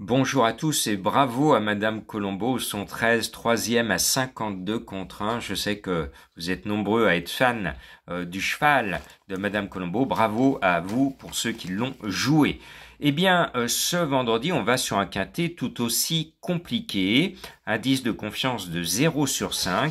Bonjour à tous et bravo à Madame Colombo, son 13, 3e à 52 contre 1. Je sais que vous êtes nombreux à être fans euh, du cheval de Madame Colombo. Bravo à vous pour ceux qui l'ont joué. Eh bien, euh, ce vendredi, on va sur un quintet tout aussi compliqué. Indice de confiance de 0 sur 5.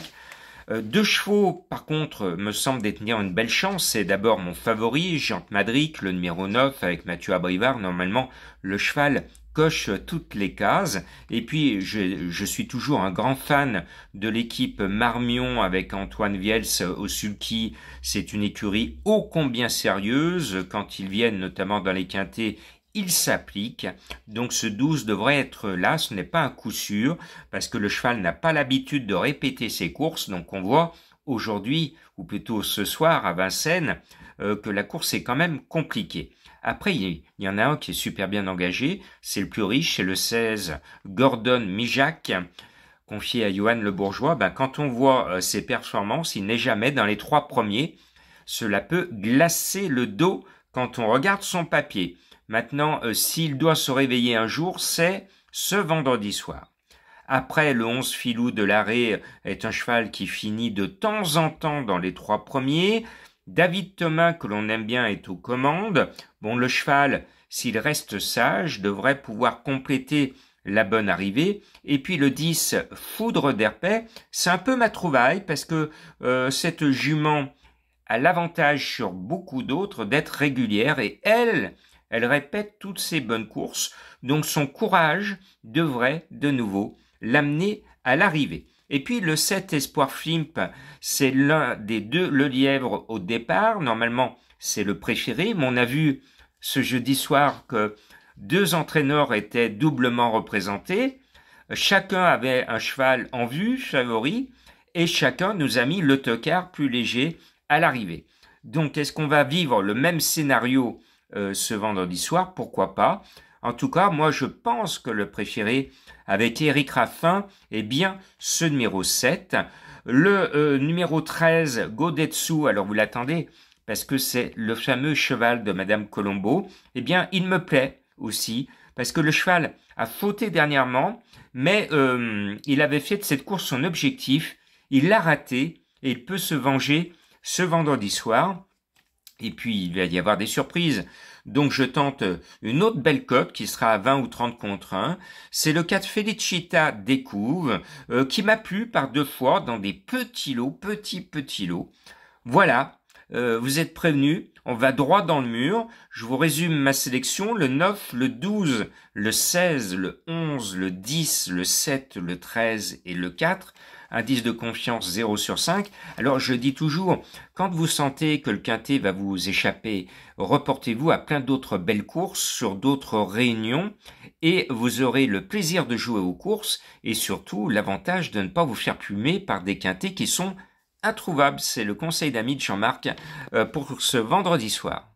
Euh, deux chevaux, par contre, euh, me semblent détenir une belle chance. C'est d'abord mon favori, Jean Madric, le numéro 9, avec Mathieu Abrivard. Normalement, le cheval coche toutes les cases. Et puis, je, je suis toujours un grand fan de l'équipe Marmion avec Antoine Viels au sulky. C'est une écurie ô combien sérieuse. Quand ils viennent, notamment dans les quintés, il s'applique. Donc ce 12 devrait être là, ce n'est pas un coup sûr, parce que le cheval n'a pas l'habitude de répéter ses courses, donc on voit aujourd'hui, ou plutôt ce soir à Vincennes, euh, que la course est quand même compliquée. Après, il y en a un qui est super bien engagé, c'est le plus riche, c'est le 16 Gordon Mijac, confié à Johan le Bourgeois. Ben, quand on voit euh, ses performances, il n'est jamais dans les trois premiers. Cela peut glacer le dos quand on regarde son papier. Maintenant, euh, s'il doit se réveiller un jour, c'est ce vendredi soir. Après, le 11 filou de l'arrêt euh, est un cheval qui finit de temps en temps dans les trois premiers. David Thomas, que l'on aime bien, est aux commandes. Bon, le cheval, s'il reste sage, devrait pouvoir compléter la bonne arrivée. Et puis le 10, Foudre d'herpès, c'est un peu ma trouvaille parce que euh, cette jument a l'avantage sur beaucoup d'autres d'être régulière et elle elle répète toutes ses bonnes courses, donc son courage devrait de nouveau l'amener à l'arrivée. Et puis le 7 Espoir Flimp, c'est l'un des deux Le Lièvre au départ. Normalement, c'est le préféré, mais on a vu ce jeudi soir que deux entraîneurs étaient doublement représentés. Chacun avait un cheval en vue, favori, et chacun nous a mis le plus léger à l'arrivée. Donc est-ce qu'on va vivre le même scénario euh, ce vendredi soir, pourquoi pas. En tout cas, moi je pense que le préféré avec Eric Raffin eh bien ce numéro 7. Le euh, numéro 13, Godetsu, alors vous l'attendez, parce que c'est le fameux cheval de Madame Colombo, eh bien il me plaît aussi, parce que le cheval a fauté dernièrement, mais euh, il avait fait de cette course son objectif, il l'a raté, et il peut se venger ce vendredi soir. Et puis, il va y avoir des surprises. Donc, je tente une autre belle cote qui sera à 20 ou 30 contre 1. C'est le cas de Felicita Découvre, euh, qui m'a plu par deux fois dans des petits lots, petits, petits lots. Voilà, euh, vous êtes prévenus on va droit dans le mur. Je vous résume ma sélection. Le 9, le 12, le 16, le 11, le 10, le 7, le 13 et le 4. Indice de confiance 0 sur 5. Alors je dis toujours, quand vous sentez que le quintet va vous échapper, reportez-vous à plein d'autres belles courses sur d'autres réunions et vous aurez le plaisir de jouer aux courses et surtout l'avantage de ne pas vous faire plumer par des quintets qui sont Introuvable, c'est le conseil d'amis de Jean-Marc euh, pour ce vendredi soir.